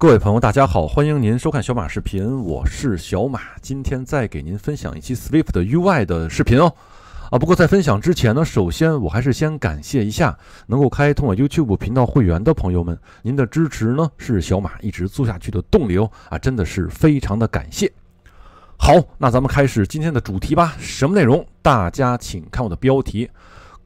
各位朋友，大家好，欢迎您收看小马视频，我是小马，今天再给您分享一期 Swift UI 的视频哦。啊，不过在分享之前呢，首先我还是先感谢一下能够开通我 YouTube 频道会员的朋友们，您的支持呢是小马一直做下去的动力哦啊，真的是非常的感谢。好，那咱们开始今天的主题吧，什么内容？大家请看我的标题。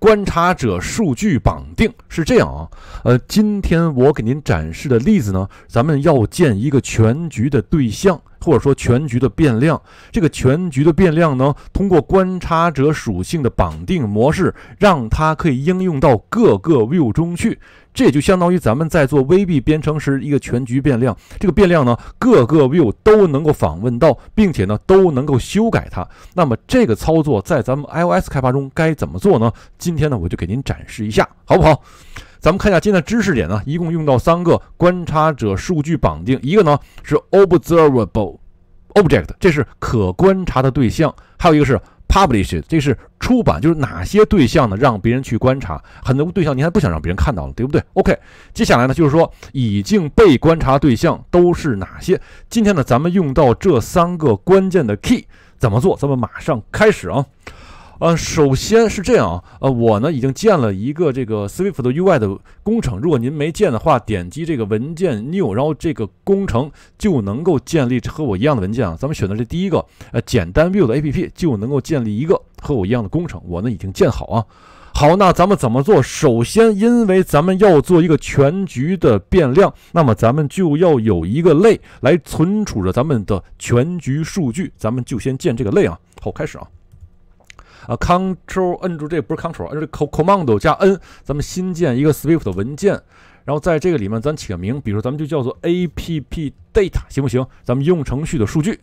观察者数据绑定是这样啊，呃，今天我给您展示的例子呢，咱们要建一个全局的对象，或者说全局的变量。这个全局的变量呢，通过观察者属性的绑定模式，让它可以应用到各个 view 中去。这也就相当于咱们在做 VB 编程时一个全局变量，这个变量呢各个 view 都能够访问到，并且呢都能够修改它。那么这个操作在咱们 iOS 开发中该怎么做呢？今天呢我就给您展示一下，好不好？咱们看一下今天的知识点呢，一共用到三个观察者数据绑定，一个呢是 Observable Object，这是可观察的对象，还有一个是。Publish，e d 这是出版，就是哪些对象呢？让别人去观察，很多对象您还不想让别人看到了，对不对？OK，接下来呢，就是说已经被观察对象都是哪些？今天呢，咱们用到这三个关键的 key，怎么做？咱们马上开始啊。呃，首先是这样啊，呃，我呢已经建了一个这个 SwiftUI 的工程，如果您没建的话，点击这个文件 New，然后这个工程就能够建立和我一样的文件啊。咱们选择这第一个，呃，简单 View 的 App 就能够建立一个和我一样的工程。我呢已经建好啊。好，那咱们怎么做？首先，因为咱们要做一个全局的变量，那么咱们就要有一个类来存储着咱们的全局数据。咱们就先建这个类啊。好，开始啊。啊，Control 按住这不是 Control，摁是 c o c o m m a n d 加 N，咱们新建一个 Swift 的文件，然后在这个里面咱起个名，比如说咱们就叫做 App Data，行不行？咱们应用程序的数据，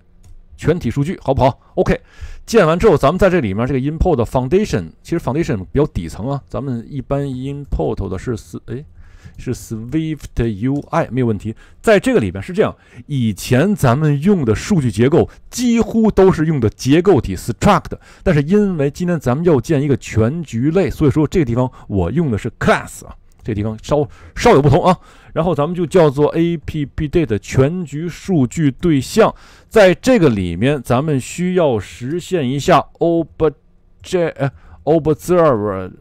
全体数据，好不好？OK，建完之后，咱们在这里面这个 Import Foundation，其实 Foundation 比较底层啊，咱们一般 Import 的是四哎。是 Swift UI 没有问题。在这个里边是这样：以前咱们用的数据结构几乎都是用的结构体 Struct，但是因为今天咱们要建一个全局类，所以说这个地方我用的是 Class 啊。这个地方稍稍有不同啊。然后咱们就叫做 a p p d a t e 的全局数据对象。在这个里面，咱们需要实现一下 Obje Observer，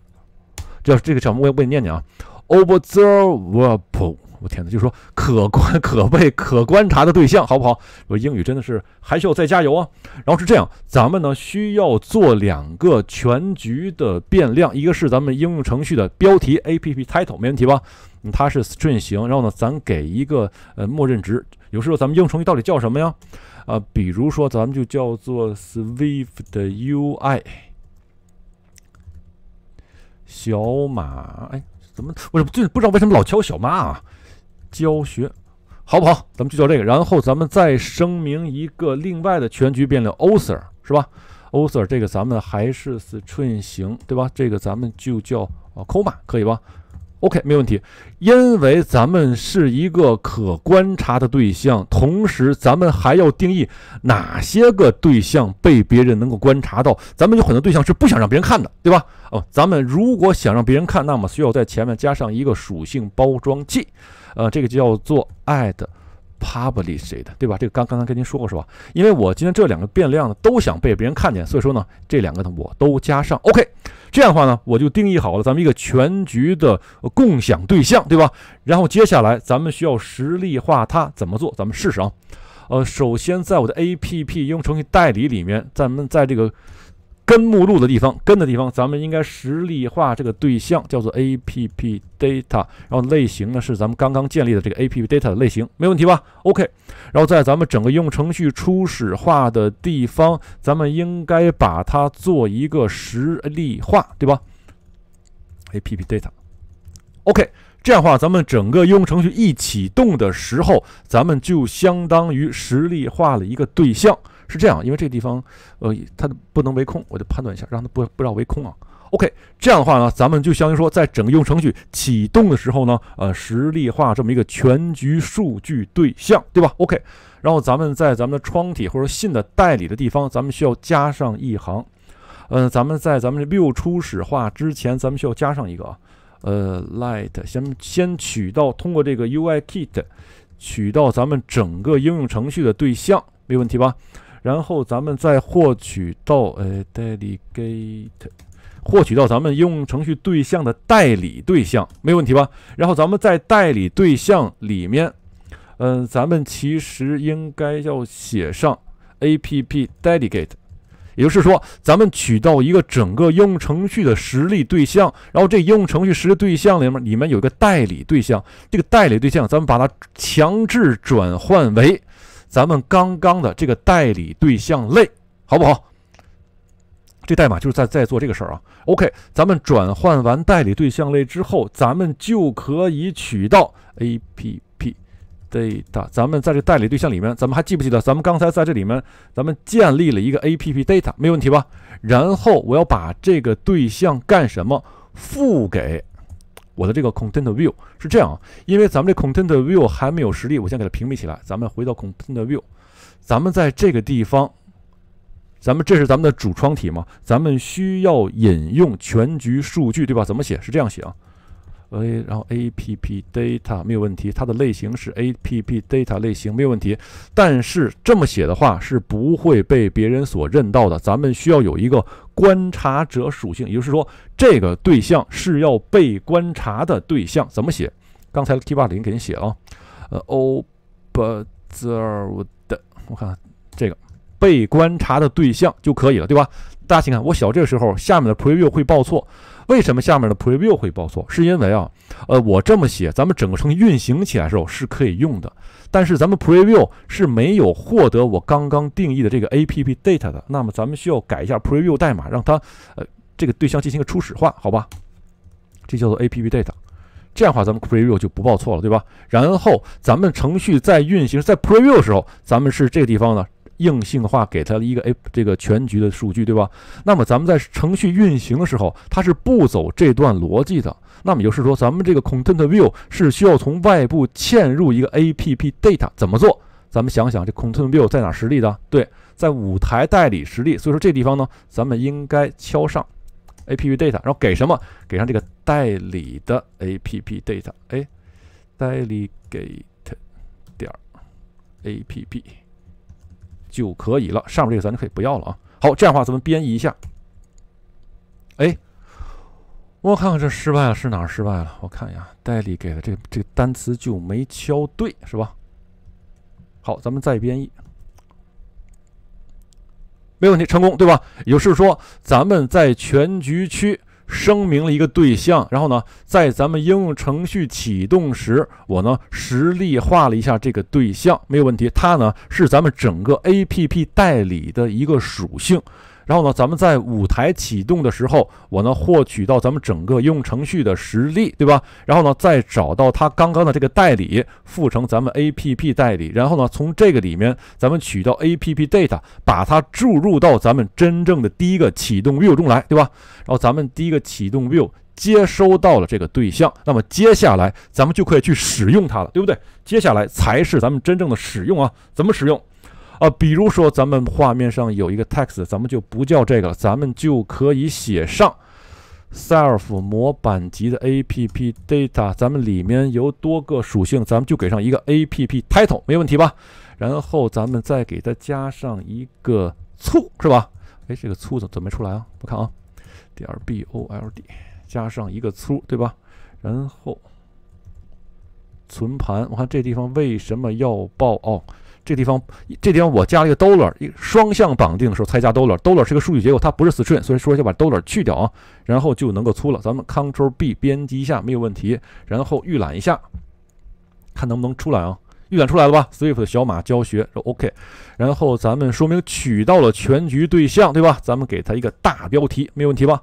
叫这个叫，我我念念啊。Observable，我天哪，就是说可观、可被、可观察的对象，好不好？我英语真的是还需要再加油啊。然后是这样，咱们呢需要做两个全局的变量，一个是咱们应用程序的标题，APP title，没问题吧？它是 String 型，然后呢，咱给一个呃默认值。有时候咱们应用程序到底叫什么呀？啊，比如说咱们就叫做 Swift 的 UI 小马哎。怎么？我是就是不知道为什么老敲小妈啊？教学好不好？咱们就叫这个。然后咱们再声明一个另外的全局变量 ouser 是吧？ouser 这个咱们还是 string 型对吧？这个咱们就叫 comma 可以吧？OK，没问题，因为咱们是一个可观察的对象，同时咱们还要定义哪些个对象被别人能够观察到。咱们有很多对象是不想让别人看的，对吧？哦，咱们如果想让别人看，那么需要在前面加上一个属性包装器，呃，这个叫做 add public 的，对吧？这个刚刚才跟您说过是吧？因为我今天这两个变量呢都想被别人看见，所以说呢，这两个呢我都加上。OK。这样的话呢，我就定义好了咱们一个全局的共享对象，对吧？然后接下来咱们需要实例化它，怎么做？咱们试试啊。呃，首先在我的 APP 应用程序代理里面，咱们在这个。根目录的地方，根的地方，咱们应该实例化这个对象，叫做 app data，然后类型呢是咱们刚刚建立的这个 app data 的类型，没问题吧？OK，然后在咱们整个应用程序初始化的地方，咱们应该把它做一个实例化，对吧？app data，OK，这样的话，咱们整个应用程序一启动的时候，咱们就相当于实例化了一个对象。是这样，因为这个地方，呃，它不能为空，我就判断一下，让它不不要为空啊。OK，这样的话呢，咱们就相当于说，在整个应用程序启动的时候呢，呃，实例化这么一个全局数据对象，对吧？OK，然后咱们在咱们的窗体或者信的代理的地方，咱们需要加上一行，嗯，咱们在咱们六初始化之前，咱们需要加上一个呃 light，先先取到通过这个 UI kit 取到咱们整个应用程序的对象，没问题吧？然后咱们再获取到，呃 d e l e g a t e 获取到咱们应用程序对象的代理对象，没问题吧？然后咱们在代理对象里面，嗯，咱们其实应该要写上 app delegate，也就是说，咱们取到一个整个应用程序的实例对象，然后这应用程序实例对象里面，里面有一个代理对象，这个代理对象咱们把它强制转换为。咱们刚刚的这个代理对象类，好不好？这代码就是在在做这个事儿啊。OK，咱们转换完代理对象类之后，咱们就可以取到 APP data。咱们在这代理对象里面，咱们还记不记得咱们刚才在这里面，咱们建立了一个 APP data，没问题吧？然后我要把这个对象干什么？付给。我的这个 content view 是这样，因为咱们这 content view 还没有实例，我先给它屏蔽起来。咱们回到 content view，咱们在这个地方，咱们这是咱们的主窗体嘛，咱们需要引用全局数据，对吧？怎么写？是这样写啊。a，然后 app data 没有问题，它的类型是 app data 类型没有问题，但是这么写的话是不会被别人所认到的。咱们需要有一个观察者属性，也就是说这个对象是要被观察的对象。怎么写？刚才 T 八零给你写啊，呃，observe，我看看这个被观察的对象就可以了，对吧？大家请看，我小这个时候下面的 preview 会报错，为什么下面的 preview 会报错？是因为啊，呃，我这么写，咱们整个程序运行起来的时候是可以用的，但是咱们 preview 是没有获得我刚刚定义的这个 app data 的。那么咱们需要改一下 preview 代码，让它呃这个对象进行个初始化，好吧？这叫做 app data，这样话咱们 preview 就不报错了，对吧？然后咱们程序在运行，在 preview 的时候，咱们是这个地方呢。硬性化给它了一个 A 这个全局的数据，对吧？那么咱们在程序运行的时候，它是不走这段逻辑的。那么也就是说，咱们这个 Content View 是需要从外部嵌入一个 App Data，怎么做？咱们想想，这 Content View 在哪儿实例的？对，在舞台代理实例。所以说这地方呢，咱们应该敲上 App Data，然后给什么？给上这个代理的 App Data，哎，Delegate 点儿 App。就可以了，上面这个咱就可以不要了啊。好，这样的话咱们编译一下。哎，我看看这失败了，是哪失败了？我看一下，代理给的这个这个单词就没敲对，是吧？好，咱们再编译，没问题，成功，对吧？有事说，咱们在全局区。声明了一个对象，然后呢，在咱们应用程序启动时，我呢实例化了一下这个对象，没有问题。它呢是咱们整个 APP 代理的一个属性。然后呢，咱们在舞台启动的时候，我呢获取到咱们整个应用程序的实例，对吧？然后呢，再找到它刚刚的这个代理，赋成咱们 APP 代理，然后呢，从这个里面咱们取到 APP data，把它注入到咱们真正的第一个启动 view 中来，对吧？然后咱们第一个启动 view 接收到了这个对象，那么接下来咱们就可以去使用它了，对不对？接下来才是咱们真正的使用啊，怎么使用？啊，比如说咱们画面上有一个 text，咱们就不叫这个了，咱们就可以写上 self 模板级的 app data，咱们里面有多个属性，咱们就给上一个 app title 没问题吧？然后咱们再给它加上一个粗，是吧？哎，这个粗怎怎没出来啊？我看啊，点 bold 加上一个粗，对吧？然后存盘，我看这地方为什么要报哦？这地方，这地方我加了一个 dollar，双向绑定的时候才加 dollar，dollar 是个数据结构，它不是 string，所以说就把 dollar 去掉啊，然后就能够粗了。咱们 c t r l B 编辑一下，没有问题，然后预览一下，看能不能出来啊？预览出来了吧？Swift 的小马教学，OK 说。然后咱们说明取到了全局对象，对吧？咱们给它一个大标题，没有问题吧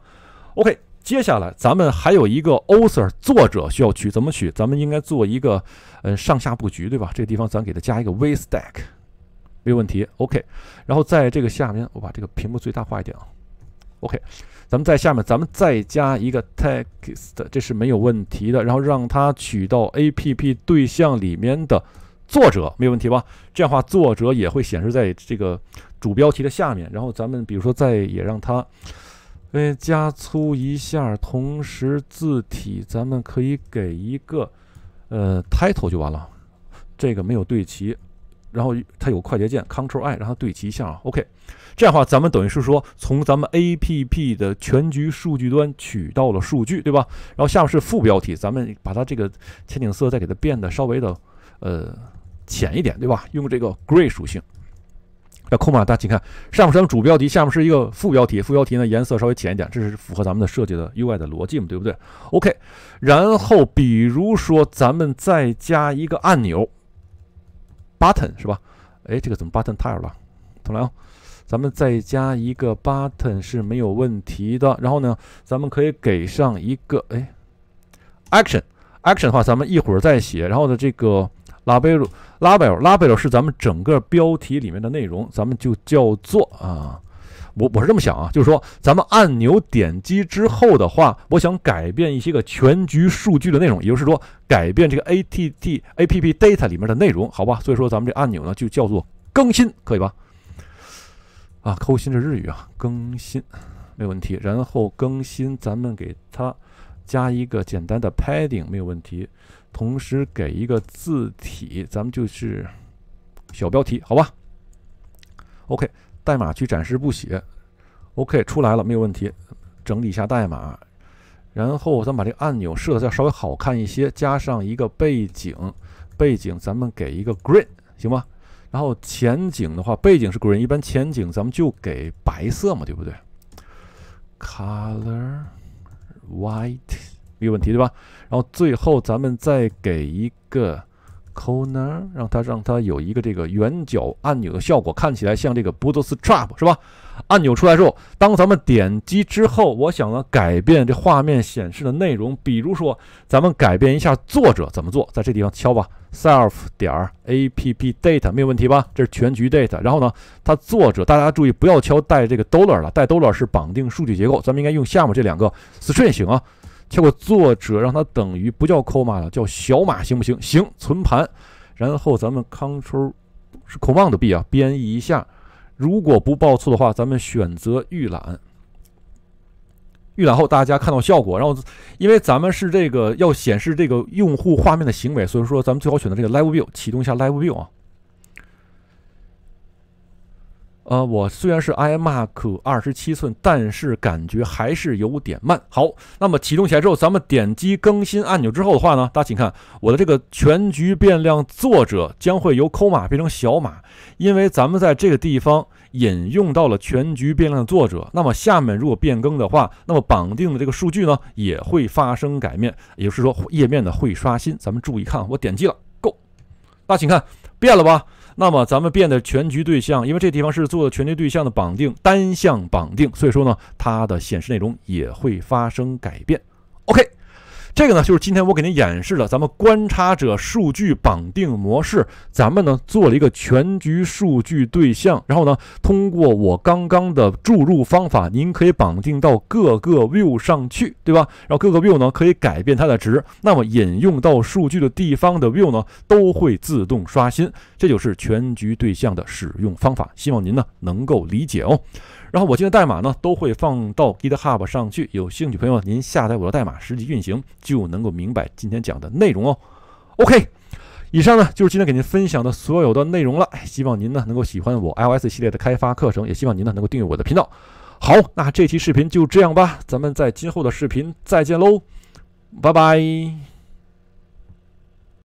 ？OK。接下来咱们还有一个 author 作者需要取，怎么取？咱们应该做一个呃上下布局，对吧？这个地方咱给它加一个 VStack，没有问题。OK，然后在这个下面，我把这个屏幕最大化一点啊。OK，咱们在下面，咱们再加一个 Text，这是没有问题的。然后让它取到 App 对象里面的作者，没有问题吧？这样的话，作者也会显示在这个主标题的下面。然后咱们比如说再也让它。加粗一下，同时字体咱们可以给一个呃 title 就完了，这个没有对齐，然后它有快捷键 Ctrl I 让它对齐一下，OK，这样的话咱们等于是说从咱们 APP 的全局数据端取到了数据，对吧？然后下面是副标题，咱们把它这个前景色再给它变得稍微的呃浅一点，对吧？用这个 gray 属性。要空码，大家请看，上面是主标题，下面是一个副标题。副标题呢颜色稍微浅一点，这是符合咱们的设计的 UI 的逻辑嘛，对不对？OK，然后比如说咱们再加一个按钮，button 是吧？哎，这个怎么 button t 太 e 了？怎么了？咱们再加一个 button 是没有问题的。然后呢，咱们可以给上一个哎 action，action 的话咱们一会儿再写。然后呢这个。拉贝鲁拉贝 l 拉贝 e 是咱们整个标题里面的内容，咱们就叫做啊，我我是这么想啊，就是说咱们按钮点击之后的话，我想改变一些个全局数据的内容，也就是说改变这个 A T T A P P Data 里面的内容，好吧？所以说咱们这按钮呢就叫做更新，可以吧？啊，扣新是日语啊，更新没有问题。然后更新，咱们给它加一个简单的 Padding 没有问题。同时给一个字体，咱们就是小标题，好吧？OK，代码区展示不写。OK，出来了，没有问题。整理一下代码，然后咱把这个按钮设的要稍微好看一些，加上一个背景。背景咱们给一个 green，行吗？然后前景的话，背景是 green，一般前景咱们就给白色嘛，对不对？Color white。没有问题对吧？然后最后咱们再给一个 corner，让它让它有一个这个圆角按钮的效果，看起来像这个 b o o t strap 是吧？按钮出来之后，当咱们点击之后，我想呢改变这画面显示的内容，比如说咱们改变一下作者怎么做，在这地方敲吧 self 点 app data 没有问题吧？这是全局 data，然后呢它作者大家注意不要敲带这个 dollar 了，带 dollar 是绑定数据结构，咱们应该用下面这两个 string 型啊。结果作者让他等于不叫 coma 了，叫小马行不行？行，存盘，然后咱们 Ctrl 是 c t r l n d B 啊，编译一下。如果不报错的话，咱们选择预览，预览后大家看到效果。然后，因为咱们是这个要显示这个用户画面的行为，所以说咱们最好选择这个 Live View，启动一下 Live View 啊。呃，我虽然是 iMac 二十七寸，但是感觉还是有点慢。好，那么启动起来之后，咱们点击更新按钮之后的话呢，大家请看我的这个全局变量作者将会由抠码变成小码，因为咱们在这个地方引用到了全局变量的作者。那么下面如果变更的话，那么绑定的这个数据呢也会发生改变，也就是说页面呢会刷新。咱们注意看，我点击了 Go，大家请看，变了吧？那么咱们变的全局对象，因为这地方是做全局对象的绑定，单向绑定，所以说呢，它的显示内容也会发生改变。OK。这个呢，就是今天我给您演示的咱们观察者数据绑定模式。咱们呢做了一个全局数据对象，然后呢，通过我刚刚的注入方法，您可以绑定到各个 view 上去，对吧？然后各个 view 呢可以改变它的值，那么引用到数据的地方的 view 呢都会自动刷新。这就是全局对象的使用方法，希望您呢能够理解哦。然后我今天代码呢都会放到 GitHub 上去，有兴趣朋友您下载我的代码实际运行。就能够明白今天讲的内容哦。OK，以上呢就是今天给您分享的所有的内容了。希望您呢能够喜欢我 iOS 系列的开发课程，也希望您呢能够订阅我的频道。好，那这期视频就这样吧，咱们在今后的视频再见喽，拜拜。